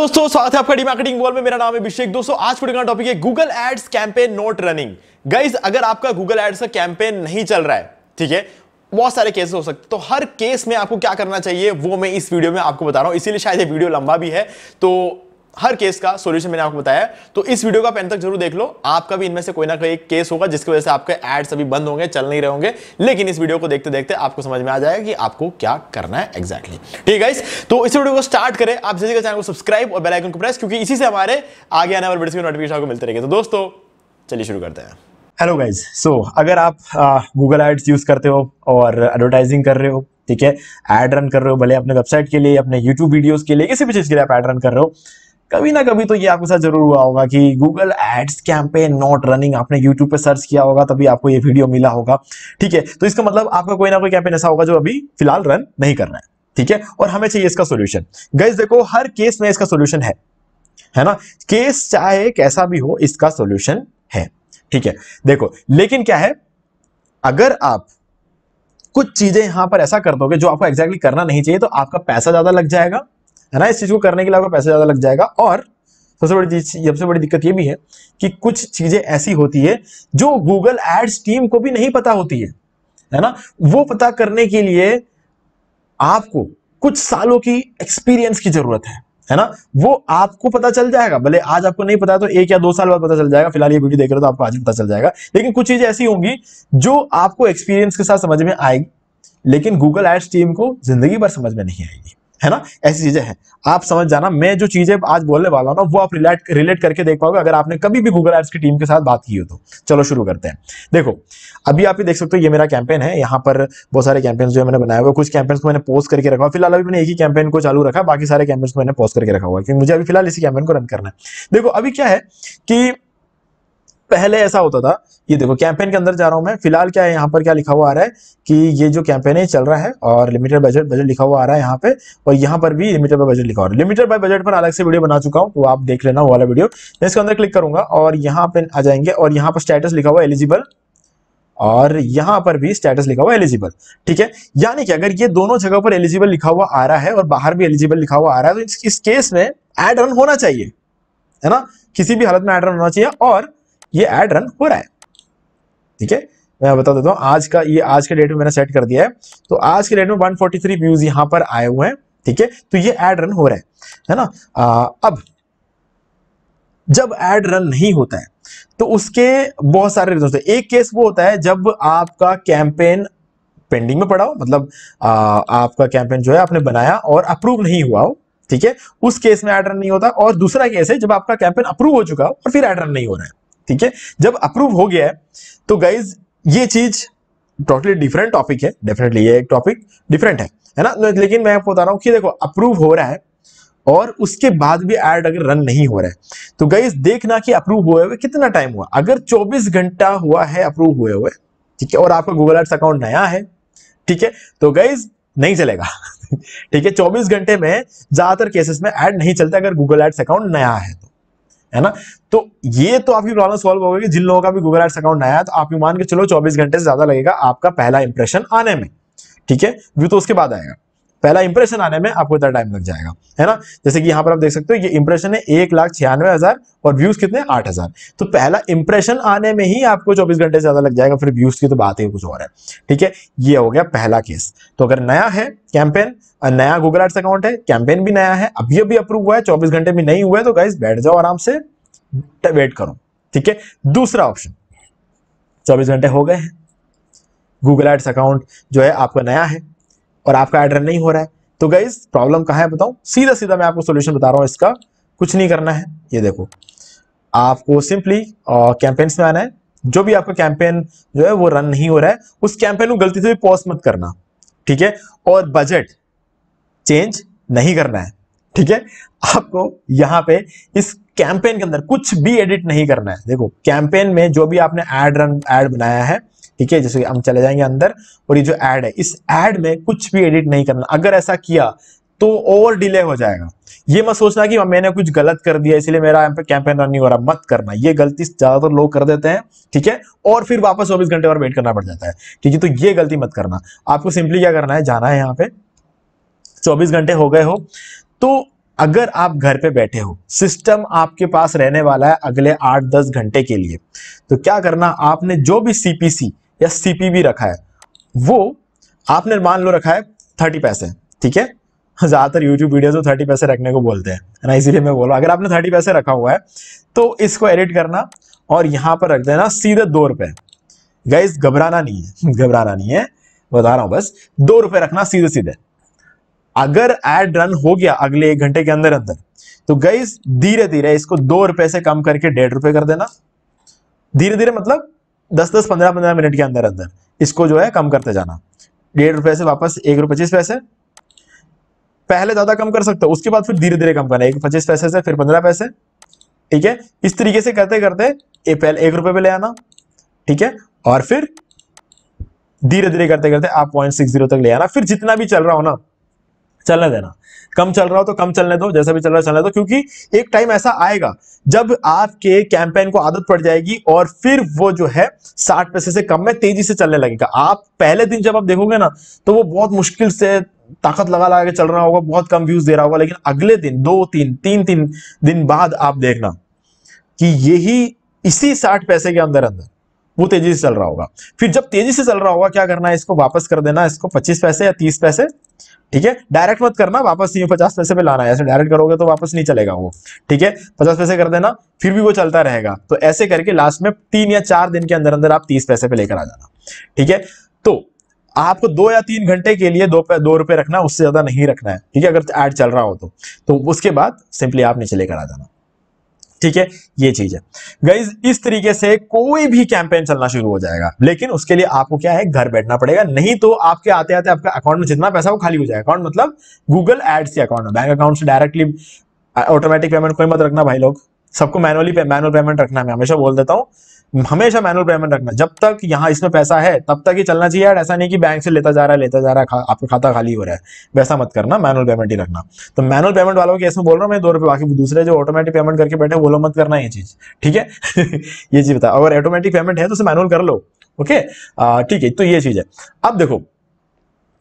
दोस्तों स्वागत है आपका डी मार्केटिंग वर्ल्ड में मेरा नाम है अभिषेक दोस्तों आज का टॉपिक है Google ads campaign not running guys अगर आपका गूगल एड्स का कैंपेन नहीं चल रहा है ठीक है बहुत सारे केसेस हो सकते तो हर केस में आपको क्या करना चाहिए वो मैं इस वीडियो में आपको बता रहा हूं इसीलिए शायद ये वीडियो लंबा भी है तो हर केस का सॉल्यूशन मैंने आपको बताया तो इस वीडियो का पेन तक जरूर देख लो आपका भी इनमें से कोई ना कोई एक केस होगा जिसकी वजह से आपके एड्स अभी बंद होंगे चल नहीं रहे होंगे लेकिन इस वीडियो को देखते देखते आपको समझ में आ जाएगा कि आपको क्या करना है एक्जैक्टली ठीक है तो इस वीडियो को स्टार्ट करें आप जैसे चैनल को सब्सक्राइब और बेलाइकन को प्रेस क्योंकि इसी से हमारे आगे आने वाले वीडियो नोटिफिकेशन आपको मिलते रहेंगे तो दोस्तों चलिए शुरू करते हैं हेलो गाइज सो अगर आप गूगल एड्स यूज़ करते हो और एडवर्टाइजिंग कर रहे हो ठीक है एड रन कर रहे हो भले अपने वेबसाइट के लिए अपने यूट्यूब वीडियोज के लिए किसी भी चीज़ के लिए आप एड रन कर रहे हो कभी ना कभी तो ये आपके साथ जरूर हुआ होगा कि Google ads campaign not running आपने यूट्यूब पे सर्च किया होगा तभी आपको ये वीडियो मिला होगा ठीक है तो इसका मतलब आपका कोई ना कोई कैंपेन ऐसा होगा जो अभी फिलहाल रन नहीं कर रहा है ठीक है और हमें चाहिए इसका सोल्यूशन गैस देखो हर केस में इसका सोल्यूशन है है ना केस चाहे कैसा भी हो इसका सोल्यूशन है ठीक है देखो लेकिन क्या है अगर आप कुछ चीजें यहां पर ऐसा कर दोगे जो आपको एग्जैक्टली exactly करना नहीं चाहिए तो आपका पैसा ज्यादा लग जाएगा है ना इस चीज़ को करने के लिए आपको पैसा ज़्यादा लग जाएगा और सबसे बड़ी चीज सबसे बड़ी दिक्कत ये भी है कि कुछ चीज़ें ऐसी होती है जो गूगल एड्स टीम को भी नहीं पता होती है है ना वो पता करने के लिए आपको कुछ सालों की एक्सपीरियंस की जरूरत है है ना वो आपको पता चल जाएगा भले आज आपको नहीं पता तो एक या दो साल बाद पता चल जाएगा फिलहाल ये वीडियो देख रहे हो तो आपको आज पता चल जाएगा लेकिन कुछ चीजें ऐसी होंगी जो आपको एक्सपीरियंस के साथ समझ में आएगी लेकिन गूगल एड्स टीम को जिंदगी भर समझ में नहीं आएगी है ना ऐसी चीजें हैं आप समझ जाना मैं जो चीजें आज बोलने वाला हूँ ना वो आप रिलेट रिलेट करके देख पाओगे अगर आपने कभी भी गूगल एप्स की टीम के साथ बात की हो तो चलो शुरू करते हैं देखो अभी आप ही देख सकते हो ये मेरा कैंपेन है यहाँ पर बहुत सारे कैंपेन जो है मैंने बनाया हुआ कुछ कैंपेन को मैंने पोस्ट करके रखा हुआ फिलहाल अभी मैंने एक ही कैंपेन को चालू रखा बाकी सारे कैंपेन को मैंने पोस्ट करके रखा हुआ क्योंकि मुझे अभी फिलहाल इसी कैंपेन को रन करना है देखो अभी क्या है कि पहले ऐसा होता था ये देखो कैंपेन के अंदर जा रहा हूं मैं फिलहाल क्या है यहाँ पर क्या लिखा हुआ आ रहा है कि ये जो कैंपेन है चल रहा है और लिमिटेड बजट बजट लिखा हुआ आ रहा है यहाँ पे और यहाँ पर भी लिमिटेड बाय बजट लिखा हुआ है लिमिटेड बाय बजट पर अलग से वीडियो बना चुका हूँ तो आप देख लेना वाला वीडियो मैं इसके अंदर क्लिक करूंगा और यहाँ पे आ जाएंगे और यहाँ पर स्टेटस लिखा हुआ एलिजिबल और यहां पर भी स्टेटस लिखा हुआ एलिजिबल ठीक है यानी कि अगर ये दोनों जगह पर एलिजिबल लिखा हुआ आ रहा है और बाहर भी एलिजिबल लिखा हुआ आ रहा है तो इस केस में एड रन होना चाहिए है ना किसी भी हालत में एड रन होना चाहिए और ये एड रन हो रहा है ठीक है मैं बता देता हूँ आज का ये आज के डेट में मैंने सेट कर दिया है तो आज के डेट में वन व्यूज यहाँ पर आए हुए हैं ठीक है तो ये एड रन हो रहा है है ना आ, अब जब एड रन नहीं होता है तो उसके बहुत सारे रीजन होते हैं एक केस वो होता है जब आपका कैंपेन पेंडिंग में पड़ा हो मतलब आ, आपका कैंपेन जो है आपने बनाया और अप्रूव नहीं हुआ हो ठीक है उस केस में एड रन नहीं होता और दूसरा केस है जब आपका कैंपेन अप्रूव हो चुका हो और फिर एड रन नहीं हो रहा है ठीक है जब अप्रूव हो गया है तो गाइज ये चीज टोटली डिफरेंट टॉपिक है डेफिनेटली ये एक टॉपिक डिफरेंट है है ना लेकिन मैं आपको बता रहा हूँ कि देखो अप्रूव हो रहा है और उसके बाद भी एड अगर रन नहीं हो रहा है तो गाइज देखना कि अप्रूव हुए हुए कितना टाइम हुआ अगर 24 घंटा हुआ है अप्रूव हुए हुए ठीक है और आपका गूगल एड्स अकाउंट नया है ठीक है तो गाइज नहीं चलेगा ठीक है 24 घंटे में ज्यादातर केसेस में ऐड नहीं चलता अगर गूगल एड्स अकाउंट नया है तो है ना तो ये तो आपकी प्रॉब्लम सॉल्व हो गई जिन लोगों का भी गूगल एड्स अकाउंट नया है तो आप मान के चलो 24 घंटे से ज्यादा लगेगा आपका पहला इंप्रेशन आने में ठीक है व्यू तो उसके बाद आएगा पहला इंप्रेशन आने में आपको इतना टाइम लग जाएगा है ना जैसे कि यहाँ पर आप देख सकते हो ये इंप्रेशन है एक लाख छियानवे हज़ार और व्यूज़ कितने आठ हज़ार तो पहला इंप्रेशन आने में ही आपको चौबीस घंटे से ज़्यादा लग जाएगा फिर व्यूज़ की तो बात ही कुछ और है ठीक है ये हो गया पहला केस तो अगर नया है कैंपेन नया गूगल एड्स अकाउंट है कैंपेन भी नया है अभी अभी अप्रूव हुआ है चौबीस घंटे में नहीं हुआ है तो गाइज बैठ जाओ आराम से वेट करो ठीक है दूसरा ऑप्शन चौबीस घंटे हो गए हैं गूगल एड्स अकाउंट जो है आपका नया है और आपका ऐड रन नहीं हो रहा है तो गाइज प्रॉब्लम कहाँ है बताऊँ सीधा सीधा मैं आपको सोल्यूशन बता रहा हूँ इसका कुछ नहीं करना है ये देखो आपको सिंपली कैंपेन्स में आना है जो भी आपका कैंपेन जो है वो रन नहीं हो रहा है उस कैंपेन को गलती से भी पॉज मत करना ठीक है और बजट चेंज नहीं करना है ठीक है आपको यहाँ पे इस कैंपेन के अंदर कुछ भी एडिट नहीं करना है देखो कैंपेन में जो भी आपने एड रन एड बनाया है ठीक है जैसे कि हम चले जाएंगे अंदर और ये जो एड है इस एड में कुछ भी एडिट नहीं करना अगर ऐसा किया तो ओवर डिले हो जाएगा ये मत सोचना कि मैंने कुछ गलत कर दिया इसलिए मेरा कैंपेन रन नहीं हो रहा मत करना ये गलती ज्यादातर लोग कर देते हैं ठीक है और फिर वापस चौबीस घंटे और वेट करना पड़ जाता है ठीक है तो ये गलती मत करना आपको सिंपली क्या करना है जाना है यहाँ पे चौबीस घंटे हो गए हो तो अगर आप घर पे बैठे हो सिस्टम आपके पास रहने वाला है अगले आठ दस घंटे के लिए तो क्या करना आपने जो भी सीपीसी या सीपीबी रखा है वो आपने मान लो रखा है थर्टी पैसे ठीक है ज़्यादातर यूट्यूब वीडियो तो थर्टी पैसे रखने को बोलते हैं ना इसीलिए मैं बोल अगर आपने थर्टी पैसे रखा हुआ है तो इसको एडिट करना और यहाँ पर रख देना सीधे दो रुपए गाइज घबराना नहीं है घबराना नहीं है बता रहा हूँ बस दो रुपए रखना सीधे सीधे अगर एड रन हो गया अगले एक घंटे के अंदर अंदर तो गाइज धीरे धीरे इसको दो रुपए से कम करके डेढ़ रुपए कर देना धीरे धीरे मतलब दस दस पंद्रह पंद्रह मिनट के अंदर अंदर इसको जो है कम करते जाना डेढ़ रुपए से वापस एक रुपए पच्चीस पैसे पहले ज़्यादा कम कर सकते हो उसके बाद फिर धीरे धीरे कम करना एक पच्चीस पैसे से फिर पंद्रह पैसे ठीक है इस तरीके से करते करते पहले एक रुपए पे ले आना ठीक है और फिर धीरे धीरे करते करते आप पॉइंट सिक्स जीरो तक ले आना फिर जितना भी चल रहा हो ना चलने देना कम चल रहा हो तो कम चलने दो जैसा भी चल रहा है चलने दो क्योंकि एक टाइम ऐसा आएगा जब आपके कैंपेन को आदत पड़ जाएगी और फिर वो जो है साठ पैसे से कम में तेजी से चलने लगेगा आप पहले दिन जब आप देखोगे ना तो वो बहुत मुश्किल से ताकत लगा लगा के चल रहा होगा बहुत कम व्यूज दे रहा होगा लेकिन अगले दिन दो तीन तीन तीन दिन बाद आप देखना कि यही इसी साठ पैसे के अंदर अंदर वो तेजी से चल रहा होगा फिर जब तेजी से चल रहा होगा क्या करना है इसको वापस कर देना इसको पच्चीस पैसे या तीस पैसे ठीक है डायरेक्ट मत करना वापस नहीं पचास पैसे पे लाना है ऐसे डायरेक्ट करोगे तो वापस नहीं चलेगा वो ठीक है पचास पैसे कर देना फिर भी वो चलता रहेगा तो ऐसे करके लास्ट में तीन या चार दिन के अंदर अंदर आप तीस पैसे पे लेकर आ जाना ठीक है तो आपको दो या तीन घंटे के लिए दो दो रुपए रखना उससे ज्यादा नहीं रखना है ठीक है अगर एड चल रहा हो तो, तो उसके बाद सिंपली आप नीचे लेकर आ जाना ठीक है ये चीज है गाइज इस तरीके से कोई भी कैंपेन चलना शुरू हो जाएगा लेकिन उसके लिए आपको क्या है घर बैठना पड़ेगा नहीं तो आपके आते आते आपका अकाउंट में जितना पैसा वो खाली हो जाएगा अकाउंट मतलब गूगल एड से अकाउंट बैंक अकाउंट से डायरेक्टली ऑटोमेटिक पेमेंट कोई मत रखना भाई लोग सबको मैनुअली मैनुअल पेमेंट रखना मैं हमेशा बोल देता हूँ हमेशा मैनुअल पेमेंट रखना जब तक यहाँ इसमें पैसा है तब तक ही चलना चाहिए ऐसा नहीं कि बैंक से लेता जा रहा है लेता जा रहा है आपका खाता खाली हो रहा है वैसा मत करना मैनुअल पेमेंट ही रखना तो मैनुअल पेमेंट वालों के इसमें बोल रहा हूँ मैं दो रुपए बाकी दूसरे जो ऑटोमेटिक पेमेंट करके बैठे वो मत करना ये चीज़ ठीक है ये चीज़ बताओ अगर ऑटोमेटिक पेमेंट है तो उसे मैनुअल कर लो ओके ठीक है तो ये चीज़ है अब देखो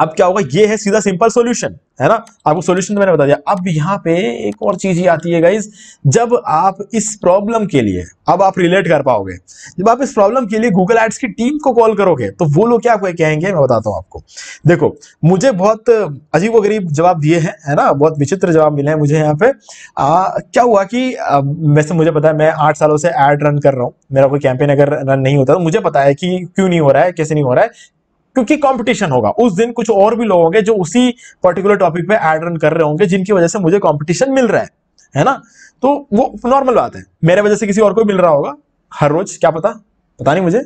अब क्या होगा ये है सीधा सिंपल सॉल्यूशन है ना आपको सॉल्यूशन तो मैंने बता दिया अब यहाँ पे एक और चीज ही आती है गाइज जब आप इस प्रॉब्लम के लिए अब आप रिलेट कर पाओगे जब आप इस प्रॉब्लम के लिए गूगल एड्स की टीम को कॉल करोगे तो वो लोग क्या कहेंगे मैं बताता हूँ आपको देखो मुझे बहुत अजीब वरीब जवाब दिए हैं है ना बहुत विचित्र जवाब मिले हैं मुझे यहाँ पे आ, क्या हुआ कि वैसे मुझे पता है मैं आठ सालों से एड रन कर रहा हूँ मेरा कोई कैंपेन अगर रन नहीं होता तो मुझे पता है कि क्यों नहीं हो रहा है कैसे नहीं हो रहा है क्योंकि कंपटीशन होगा उस दिन कुछ और भी लोग होंगे जो उसी पर्टिकुलर टॉपिक पे एड रन कर रहे होंगे जिनकी वजह से मुझे कंपटीशन मिल रहा है है ना तो वो नॉर्मल बात है मेरे वजह से किसी और को मिल रहा होगा हर रोज क्या पता पता नहीं मुझे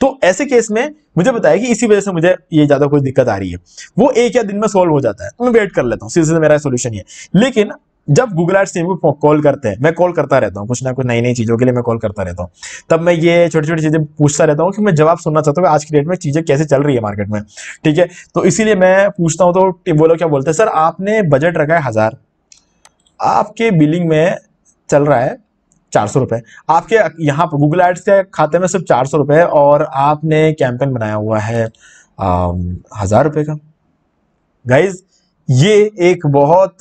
तो ऐसे केस में मुझे बताया कि इसी वजह से मुझे ये ज्यादा कोई दिक्कत आ रही है वो एक या दिन में सोल्व हो जाता है मैं वेट कर लेता हूँ सीजन मेरा सोल्यूशन है लेकिन जब गूगल एड्स टीम को कॉल करते हैं मैं कॉल करता रहता हूँ कुछ ना कुछ नई नई चीज़ों के लिए मैं कॉल करता रहता हूँ तब मैं ये छोटी छोटी चीज़ें पूछता रहता हूँ कि मैं जवाब सुनना चाहता हूँ आज की डेट में चीज़ें कैसे चल रही है मार्केट में ठीक है तो इसीलिए मैं पूछता हूँ तो वो लोग क्या बोलते हैं सर आपने बजट रखा है हज़ार आपके बिलिंग में चल रहा है चार सौ रुपये आपके यहाँ पर गूगल एड्स के खाते में सिर्फ चार सौ रुपये और आपने कैंपेन बनाया हुआ है हज़ार रुपये का गाइज ये एक बहुत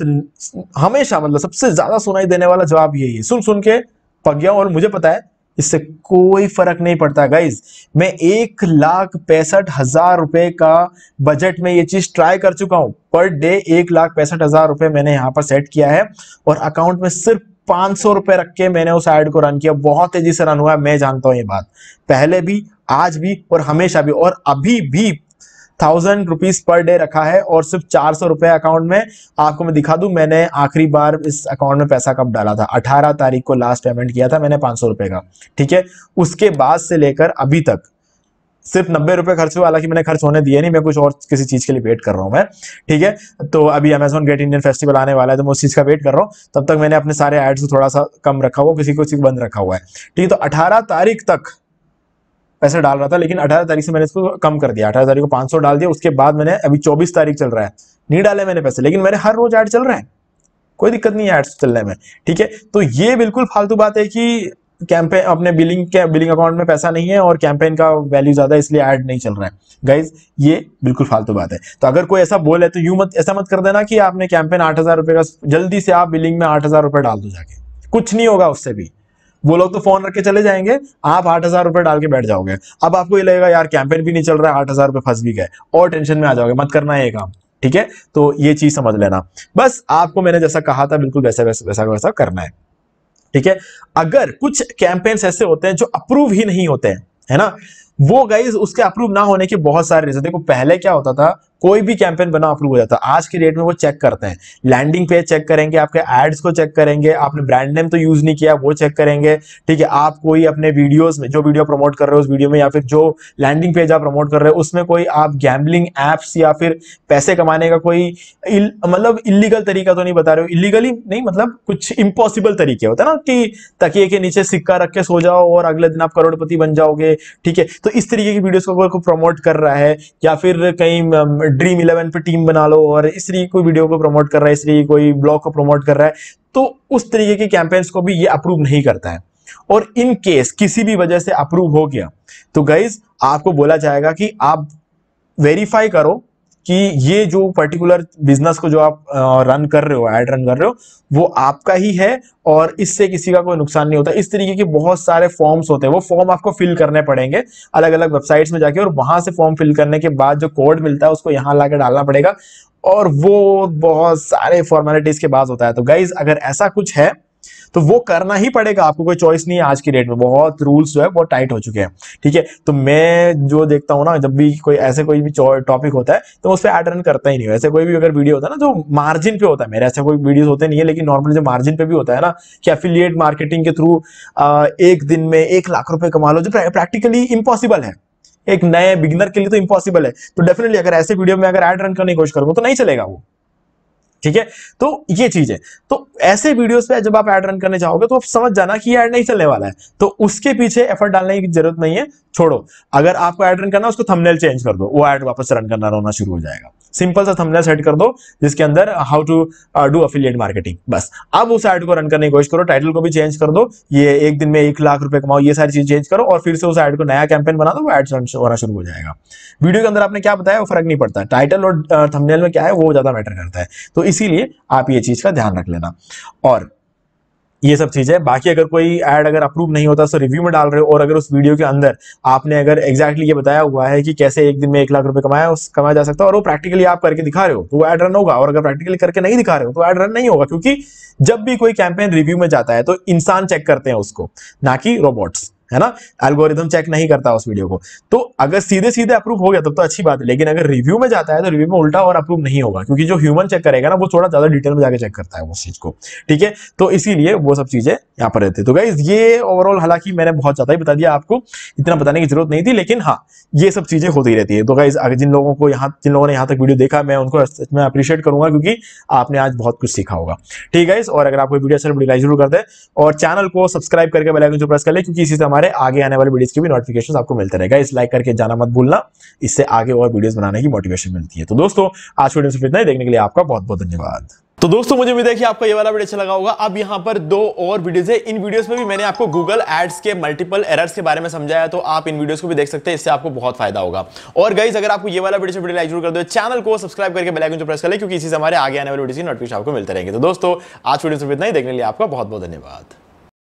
हमेशा मतलब सबसे ज्यादा सुनाई देने वाला जवाब यही है सुन सुन के पक गया और मुझे पता है इससे कोई फर्क नहीं पड़ता गाइज मैं एक लाख पैंसठ हजार रुपए का बजट में ये चीज ट्राई कर चुका हूं पर डे एक लाख पैंसठ हजार रुपए मैंने यहां पर सेट किया है और अकाउंट में सिर्फ पांच सौ रुपए रख के मैंने उस एड को रन किया बहुत तेजी से रन हुआ है मैं जानता हूं ये बात पहले भी आज भी और हमेशा भी और अभी भी थाउजेंड रुपीज पर डे रखा है और सिर्फ चार सौ रुपए अकाउंट में आपको मैं दिखा दूं मैंने आखिरी बार इस अकाउंट में पैसा कब डाला था अठारह तारीख को लास्ट पेमेंट किया था मैंने पांच सौ रुपए का ठीक है उसके बाद से लेकर अभी तक सिर्फ नब्बे रुपए खर्च हुआ हालांकि मैंने खर्च होने दिए नहीं मैं कुछ और किसी चीज के लिए वेट कर रहा हूँ मैं ठीक है तो अभी अमेजोन ग्रेट इंडियन फेस्टिवल आने वाला है तो मैं उस चीज का वेट कर रहा हूँ तब तक मैंने अपने सारे एड्स थोड़ा सा कम रखा हुआ किसी को चीज बंद रखा हुआ है ठीक है तो अठारह तारीख तक पैसे डाल रहा था लेकिन अठारह तारीख से मैंने इसको कम कर दिया अठारह तारीख को पाँच डाल दिया उसके बाद मैंने अभी चौबीस तारीख चल रहा है नहीं डाले मैंने पैसे लेकिन मेरे हर रोज ऐड चल रहे हैं कोई दिक्कत नहीं है एड्स चलने में ठीक है तो ये बिल्कुल फालतू बात है कि कैंपेन अपने बिलिंग के बिलिंग अकाउंट में पैसा नहीं है और कैंपेन का वैल्यू ज़्यादा इसलिए ऐड नहीं चल रहा है गाइज ये बिल्कुल फालतू बात है तो अगर कोई ऐसा बोले तो यू मत ऐसा मत कर देना कि आपने कैंपेन आठ हज़ार रुपये का जल्दी से आप बिलिंग में आठ हज़ार रुपये डाल दो जाके कुछ नहीं होगा उससे भी वो लोग तो फोन रख के चले जाएंगे आप आठ हजार रुपये डाल के बैठ जाओगे अब आपको ये लगेगा यार कैंपेन भी नहीं चल रहा है आठ हजार रुपये फंस भी गए और टेंशन में आ जाओगे मत करना ये काम ठीक है तो ये चीज समझ लेना बस आपको मैंने जैसा कहा था बिल्कुल वैसा वैसा वैसा वैसा करना है ठीक है अगर कुछ कैंपेन्स ऐसे होते हैं जो अप्रूव ही नहीं होते हैं है ना वो गाइज उसके अप्रूव ना होने के बहुत सारे रीजन देखो पहले क्या होता था कोई भी कैंपेन बना अप्रूव हो जाता आज के डेट में वो चेक करते हैं लैंडिंग पेज चेक करेंगे आपके एड्स को चेक करेंगे आपने ब्रांड नेम तो यूज नहीं किया वो चेक करेंगे ठीक है आप कोई अपने वीडियोस में जो वीडियो प्रमोट कर रहे हो उस वीडियो में या फिर जो लैंडिंग पेज आप प्रमोट कर रहे हो उसमें कोई आप गैम्बलिंग एप्स या फिर पैसे कमाने का कोई इल, मतलब इलीगल तरीका तो नहीं बता रहे हो इलीगली नहीं मतलब कुछ इम्पॉसिबल तरीके होता है ना कि तकिए के नीचे सिक्का रख के सो जाओ और अगले दिन आप करोड़पति बन जाओगे ठीक है तो इस तरीके की वीडियोस को, को प्रमोट कर रहा है या फिर कहीं ड्रीम इलेवन पे टीम बना लो और इस तरीके कोई वीडियो को प्रमोट कर रहा है इस तरीके कोई ब्लॉग को प्रमोट कर रहा है तो उस तरीके के कैंपेन्स को भी ये अप्रूव नहीं करता है और इन केस किसी भी वजह से अप्रूव हो गया तो गाइज आपको बोला जाएगा कि आप वेरीफाई करो कि ये जो पर्टिकुलर बिजनेस को जो आप रन कर रहे हो एड रन कर रहे हो वो आपका ही है और इससे किसी का कोई नुकसान नहीं होता इस तरीके के बहुत सारे फॉर्म्स होते हैं वो फॉर्म आपको फिल करने पड़ेंगे अलग अलग वेबसाइट्स में जाके और वहां से फॉर्म फिल करने के बाद जो कोड मिलता है उसको यहाँ ला डालना पड़ेगा और वो बहुत सारे फॉर्मेलिटीज के बाद होता है तो गाइज अगर ऐसा कुछ है तो वो करना ही पड़ेगा आपको कोई चॉइस नहीं है आज की डेट में बहुत रूल्स जो है बहुत टाइट हो चुके हैं ठीक है तो मैं जो देखता हूँ ना जब भी कोई ऐसे कोई भी टॉपिक होता है तो उस पर एड रन करता ही नहीं ऐसे कोई भी अगर वीडियो होता है ना जो मार्जिन पे होता है मेरे ऐसे कोई वीडियोज होते नहीं है लेकिन नॉर्मल जो मार्जिन पे भी होता है ना कि एफिलिएट मार्केटिंग के थ्रू एक दिन में एक लाख रुपए कमा लो जो प्रैक्टिकली इम्पॉसिबल है एक नए बिगिनर के लिए तो इम्पॉसिबल है तो डेफिनेटली अगर ऐसे वीडियो में अगर एड रन करने की कोशिश करूंगा तो नहीं चलेगा वो ठीक है तो ये चीज है तो ऐसे वीडियोस पे जब आप एड रन करने जाओगे तो आप समझ जाना कि ये ऐड नहीं चलने वाला है तो उसके पीछे एफर्ट डालने की जरूरत नहीं है छोड़ो अगर आपको एड रन करना उसको थंबनेल चेंज कर दो वो एड वापस रन करना रोना शुरू हो जाएगा सिंपल सा थंबनेल सेट कर दो जिसके अंदर how to do affiliate marketing बस अब उस एड को रन करने की कोशिश करो टाइटल को भी चेंज कर दो ये एक दिन में एक लाख रुपए कमाओ ये सारी चीज चेंज करो और फिर से उस एड को नया कैंपेन बना दो वो एड होना शुरू हो जाएगा वीडियो के अंदर आपने क्या बताया वो फर्क नहीं पड़ता टाइटल और थमनेल uh, में क्या है वो ज्यादा मैटर करता है तो इसीलिए आप ये चीज का ध्यान रख लेना और ये सब चीज है बाकी अगर कोई एड अगर अप्रूव नहीं होता तो रिव्यू में डाल रहे हो और अगर उस वीडियो के अंदर आपने अगर एक्जैक्टली ये बताया हुआ है कि कैसे एक दिन में एक लाख रुपए कमाया उस कमाया जा सकता है और वो प्रैक्टिकली आप करके दिखा रहे हो तो वो एड रन होगा और अगर प्रैक्टिकली करके नहीं दिखा रहे हो तो एड रन नहीं होगा क्योंकि जब भी कोई कैंपेन रिव्यू में जाता है तो इंसान चेक करते हैं उसको ना कि रोबोट्स है ना एल्गोरिदम चेक नहीं करता उस वीडियो को तो अगर सीधे सीधे अप्रूव हो गया तब तो अच्छी बात है लेकिन अगर रिव्यू में जाता है तो रिव्यू में उल्टा और अप्रूव नहीं होगा क्योंकि जो ह्यूमन चेक करेगा ना वो थोड़ा ज्यादा डिटेल में जाकर चेक करता है उस चीज को ठीक है तो इसीलिए वो सब चीजें यहाँ पर रहती है तो गाइज ये ओवरऑल हालांकि मैंने बहुत ज्यादा ही बता दिया आपको इतना बताने की जरूरत नहीं थी लेकिन हाँ ये सब चीजें होती रहती है तो गाइज अगर जिन लोगों को यहाँ जिन लोगों ने यहाँ तक वीडियो देखा मैं उनको मैं अप्रिशिएट करूंगा क्योंकि आपने आज बहुत कुछ सीखा होगा ठीक है और अगर आपको वीडियो अच्छा लाइक तो जरूर कर दे और चैनल को सब्सक्राइब करके बेलाइकन जो प्रेस कर ले क्योंकि इसी से हमारे हमारे आगे आने वाले वीडियोज की भी नोटिफिकेशन आपको मिलते रहेगा इस लाइक करके जाना मत भूलना इससे आगे और वीडियोज बनाने की मोटिवेशन मिलती है तो दोस्तों आज वीडियो सिर्फ इतना ही देखने के लिए आपका बहुत बहुत धन्यवाद तो दोस्तों मुझे उम्मीद है कि आपको ये वाला वीडियो अच्छा लगा होगा अब यहाँ पर दो और वीडियोस हैं इन वीडियोस में भी मैंने आपको गूगल एड्स के मल्टीपल एरर्स के बारे में समझाया तो आप इन वीडियोस को भी देख सकते हैं इससे आपको बहुत फायदा होगा और गाइज अगर आपको ये वाला वीडियो वीडियो लाइक जरूर कर दो चैनल को सब्सक्राइब करके बेलाइकन जो प्रेस कर ले क्योंकि इसी से हमारे आगे आने वाले वीडियो नोटिफिकेशन आपको मिलते रहेंगे तो दोस्तों आज वीडियो से इतना ही देखने के लिए आपका बहुत बहुत धन्यवाद